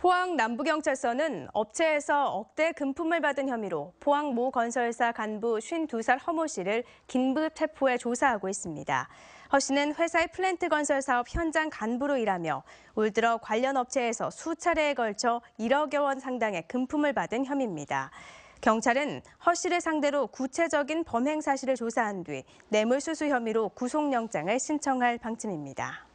포항 남부경찰서는 업체에서 억대 금품을 받은 혐의로 포항 모 건설사 간부 52살 허모 씨를 긴급 체포해 조사하고 있습니다. 허 씨는 회사의 플랜트 건설 사업 현장 간부로 일하며 올 들어 관련 업체에서 수차례에 걸쳐 1억여 원 상당의 금품을 받은 혐의입니다. 경찰은 허 씨를 상대로 구체적인 범행 사실을 조사한 뒤 뇌물수수 혐의로 구속영장을 신청할 방침입니다.